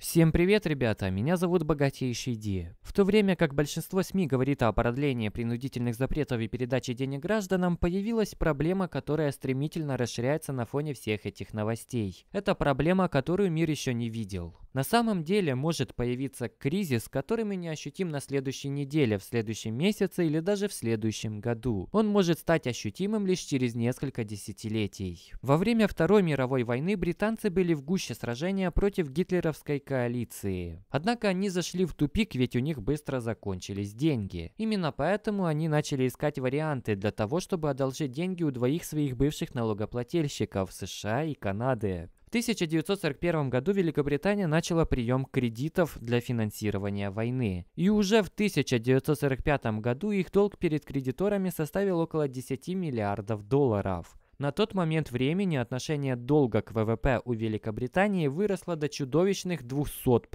Всем привет, ребята! Меня зовут Богатейший Ди. В то время как большинство СМИ говорит о продлении принудительных запретов и передаче денег гражданам, появилась проблема, которая стремительно расширяется на фоне всех этих новостей. Это проблема, которую мир еще не видел. На самом деле может появиться кризис, который мы не ощутим на следующей неделе, в следующем месяце или даже в следующем году. Он может стать ощутимым лишь через несколько десятилетий. Во время Второй мировой войны британцы были в гуще сражения против гитлеровской коалиции. Однако они зашли в тупик, ведь у них быстро закончились деньги. Именно поэтому они начали искать варианты для того, чтобы одолжить деньги у двоих своих бывших налогоплательщиков – США и Канады. В 1941 году Великобритания начала прием кредитов для финансирования войны. И уже в 1945 году их долг перед кредиторами составил около 10 миллиардов долларов. На тот момент времени отношение долга к ВВП у Великобритании выросло до чудовищных 200%,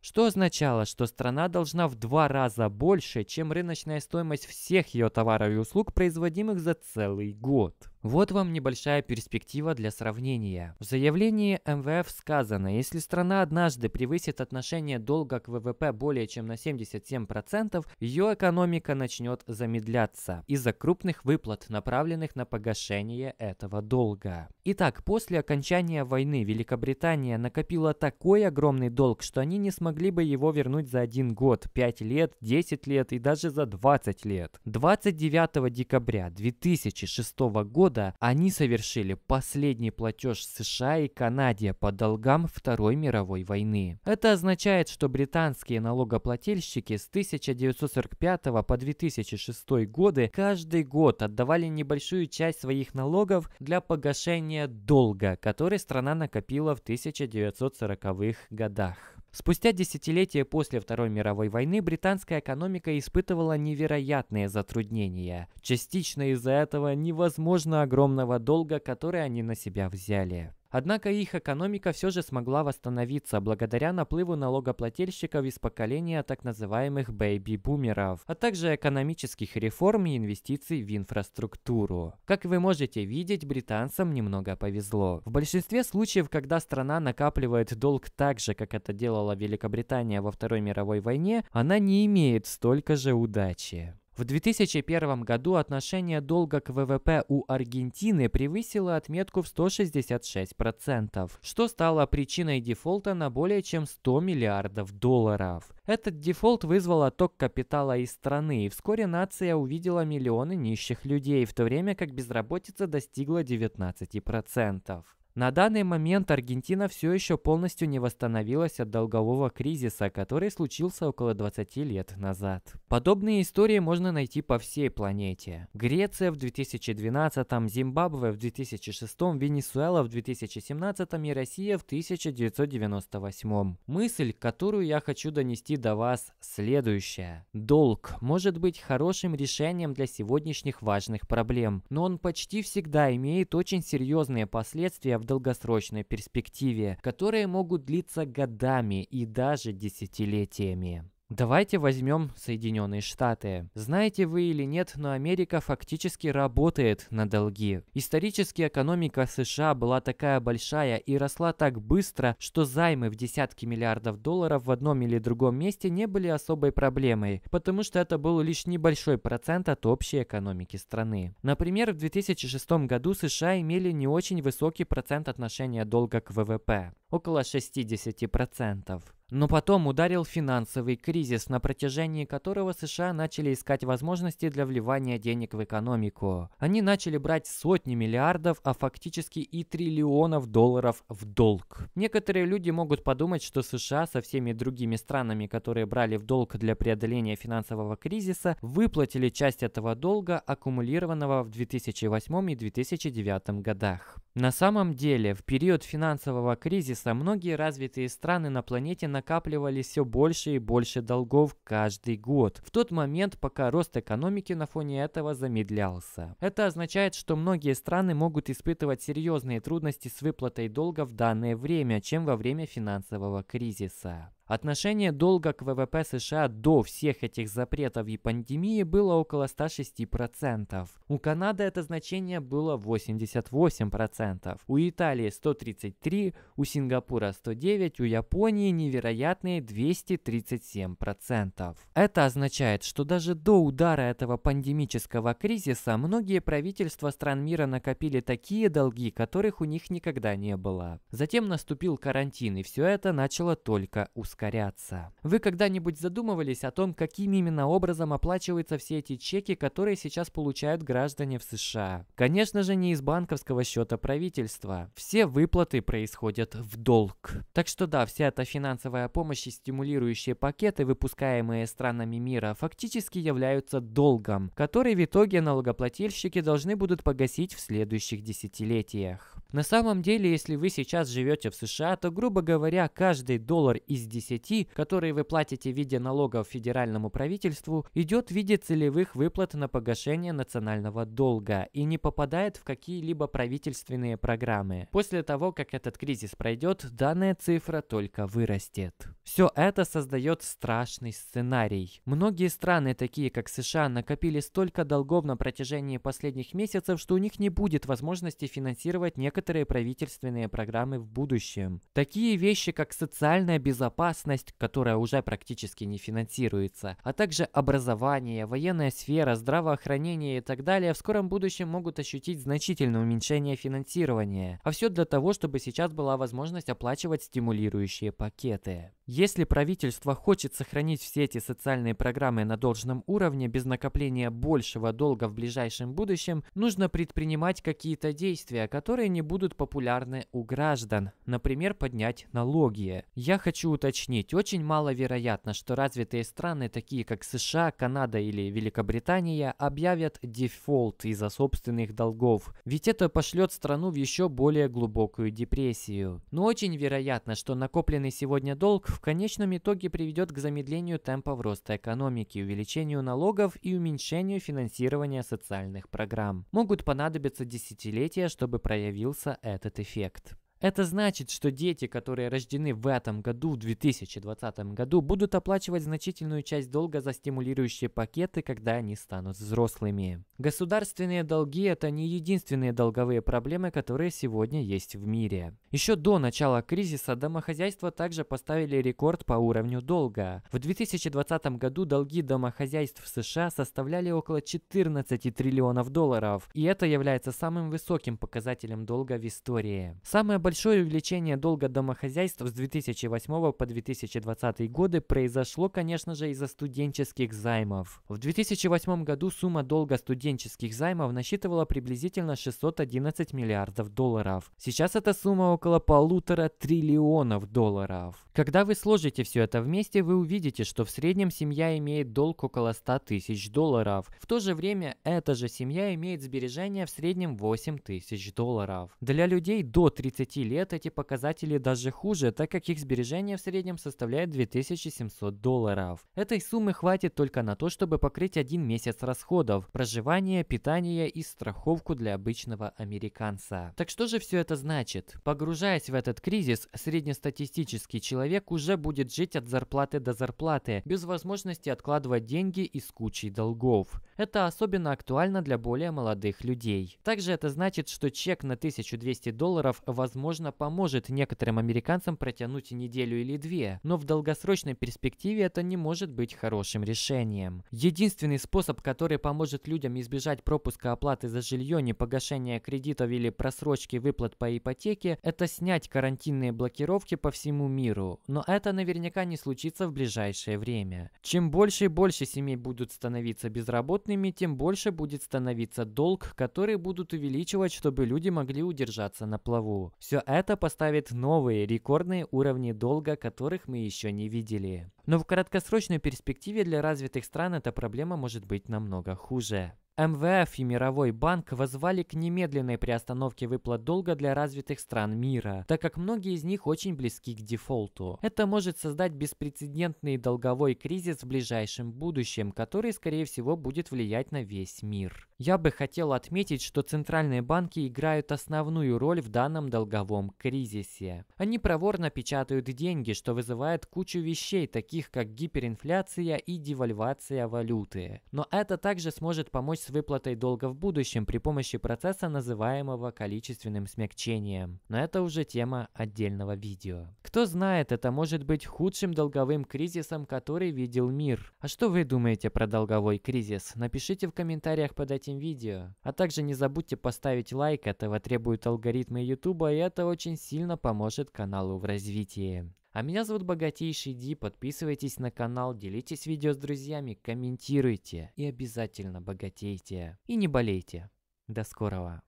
что означало, что страна должна в два раза больше, чем рыночная стоимость всех ее товаров и услуг, производимых за целый год. Вот вам небольшая перспектива для сравнения. В заявлении МВФ сказано, если страна однажды превысит отношение долга к ВВП более чем на 77%, ее экономика начнет замедляться из-за крупных выплат, направленных на погашение этого долга. Итак, после окончания войны Великобритания накопила такой огромный долг, что они не смогли бы его вернуть за один год, 5 лет, 10 лет и даже за 20 лет. 29 декабря 2006 года года они совершили последний платеж США и Канаде по долгам Второй мировой войны. Это означает, что британские налогоплательщики с 1945 по 2006 годы каждый год отдавали небольшую часть своих налогов для погашения долга, который страна накопила в 1940-х годах. Спустя десятилетия после Второй мировой войны британская экономика испытывала невероятные затруднения. Частично из-за этого невозможно огромного долга, который они на себя взяли. Однако их экономика все же смогла восстановиться благодаря наплыву налогоплательщиков из поколения так называемых бэйби-бумеров, а также экономических реформ и инвестиций в инфраструктуру. Как вы можете видеть, британцам немного повезло. В большинстве случаев, когда страна накапливает долг так же, как это делала Великобритания во Второй мировой войне, она не имеет столько же удачи. В 2001 году отношение долга к ВВП у Аргентины превысило отметку в 166%, что стало причиной дефолта на более чем 100 миллиардов долларов. Этот дефолт вызвал отток капитала из страны, и вскоре нация увидела миллионы нищих людей, в то время как безработица достигла 19%. На данный момент Аргентина все еще полностью не восстановилась от долгового кризиса, который случился около 20 лет назад. Подобные истории можно найти по всей планете. Греция в 2012, Зимбабве в 2006, Венесуэла в 2017 и Россия в 1998. Мысль, которую я хочу донести до вас, следующая. Долг может быть хорошим решением для сегодняшних важных проблем, но он почти всегда имеет очень серьезные последствия в долгосрочной перспективе, которые могут длиться годами и даже десятилетиями. Давайте возьмем Соединенные Штаты. Знаете вы или нет, но Америка фактически работает на долги. Исторически экономика США была такая большая и росла так быстро, что займы в десятки миллиардов долларов в одном или другом месте не были особой проблемой, потому что это был лишь небольшой процент от общей экономики страны. Например, в 2006 году США имели не очень высокий процент отношения долга к ВВП – около 60%. Но потом ударил финансовый кризис, на протяжении которого США начали искать возможности для вливания денег в экономику. Они начали брать сотни миллиардов, а фактически и триллионов долларов в долг. Некоторые люди могут подумать, что США со всеми другими странами, которые брали в долг для преодоления финансового кризиса, выплатили часть этого долга, аккумулированного в 2008 и 2009 годах. На самом деле, в период финансового кризиса многие развитые страны на планете на накапливались все больше и больше долгов каждый год, в тот момент, пока рост экономики на фоне этого замедлялся. Это означает, что многие страны могут испытывать серьезные трудности с выплатой долга в данное время, чем во время финансового кризиса. Отношение долга к ВВП США до всех этих запретов и пандемии было около 106%. У Канады это значение было 88%, у Италии 133%, у Сингапура 109%, у Японии невероятные 237%. Это означает, что даже до удара этого пандемического кризиса многие правительства стран мира накопили такие долги, которых у них никогда не было. Затем наступил карантин, и все это начало только усложняться ускоряться. Вы когда-нибудь задумывались о том, каким именно образом оплачиваются все эти чеки, которые сейчас получают граждане в США? Конечно же, не из банковского счета правительства. Все выплаты происходят в долг. Так что да, вся эта финансовая помощь и стимулирующие пакеты, выпускаемые странами мира, фактически являются долгом, который в итоге налогоплательщики должны будут погасить в следующих десятилетиях. На самом деле, если вы сейчас живете в США, то, грубо говоря, каждый доллар из 10, который вы платите в виде налогов федеральному правительству, идет в виде целевых выплат на погашение национального долга и не попадает в какие-либо правительственные программы. После того, как этот кризис пройдет, данная цифра только вырастет. Все это создает страшный сценарий. Многие страны, такие как США, накопили столько долгов на протяжении последних месяцев, что у них не будет возможности финансировать некоторые некоторые правительственные программы в будущем. Такие вещи, как социальная безопасность, которая уже практически не финансируется, а также образование, военная сфера, здравоохранение и так далее в скором будущем могут ощутить значительное уменьшение финансирования. А все для того, чтобы сейчас была возможность оплачивать стимулирующие пакеты. Если правительство хочет сохранить все эти социальные программы на должном уровне без накопления большего долга в ближайшем будущем, нужно предпринимать какие-то действия, которые не будут популярны у граждан, например, поднять налоги. Я хочу уточнить, очень маловероятно, что развитые страны, такие как США, Канада или Великобритания, объявят дефолт из-за собственных долгов, ведь это пошлет страну в еще более глубокую депрессию. Но очень вероятно, что накопленный сегодня долг в конечном итоге приведет к замедлению темпов роста экономики, увеличению налогов и уменьшению финансирования социальных программ. Могут понадобиться десятилетия, чтобы проявился этот эффект. Это значит, что дети, которые рождены в этом году, в 2020 году, будут оплачивать значительную часть долга за стимулирующие пакеты, когда они станут взрослыми. Государственные долги – это не единственные долговые проблемы, которые сегодня есть в мире. Еще до начала кризиса домохозяйства также поставили рекорд по уровню долга. В 2020 году долги домохозяйств в США составляли около 14 триллионов долларов, и это является самым высоким показателем долга в истории. Самое большое Большое увеличение долга домохозяйств с 2008 по 2020 годы произошло, конечно же, из-за студенческих займов. В 2008 году сумма долга студенческих займов насчитывала приблизительно 611 миллиардов долларов. Сейчас эта сумма около полутора триллионов долларов. Когда вы сложите все это вместе, вы увидите, что в среднем семья имеет долг около 100 тысяч долларов. В то же время эта же семья имеет сбережения в среднем 8 тысяч долларов. Для людей до 30 лет эти показатели даже хуже, так как их сбережения в среднем составляют 2700 долларов. Этой суммы хватит только на то, чтобы покрыть один месяц расходов, проживание, питание и страховку для обычного американца. Так что же все это значит? Погружаясь в этот кризис, среднестатистический человек уже будет жить от зарплаты до зарплаты, без возможности откладывать деньги из кучи долгов. Это особенно актуально для более молодых людей. Также это значит, что чек на 1200 долларов, возможно, поможет некоторым американцам протянуть неделю или две, но в долгосрочной перспективе это не может быть хорошим решением. Единственный способ, который поможет людям избежать пропуска оплаты за жилье, не погашения кредитов или просрочки выплат по ипотеке, это снять карантинные блокировки по всему миру, но это наверняка не случится в ближайшее время. Чем больше и больше семей будут становиться без работы, плотными, тем больше будет становиться долг, который будут увеличивать, чтобы люди могли удержаться на плаву. Все это поставит новые рекордные уровни долга, которых мы еще не видели. Но в краткосрочной перспективе для развитых стран эта проблема может быть намного хуже. МВФ и Мировой банк возвали к немедленной приостановке выплат долга для развитых стран мира, так как многие из них очень близки к дефолту. Это может создать беспрецедентный долговой кризис в ближайшем будущем, который, скорее всего, будет влиять на весь мир. Я бы хотел отметить, что центральные банки играют основную роль в данном долговом кризисе. Они проворно печатают деньги, что вызывает кучу вещей, таких таких как гиперинфляция и девальвация валюты. Но это также сможет помочь с выплатой долга в будущем при помощи процесса, называемого количественным смягчением. Но это уже тема отдельного видео. Кто знает, это может быть худшим долговым кризисом, который видел мир. А что вы думаете про долговой кризис? Напишите в комментариях под этим видео. А также не забудьте поставить лайк, этого требуют алгоритмы YouTube, и это очень сильно поможет каналу в развитии. А меня зовут Богатейший Ди, подписывайтесь на канал, делитесь видео с друзьями, комментируйте и обязательно богатейте. И не болейте. До скорого.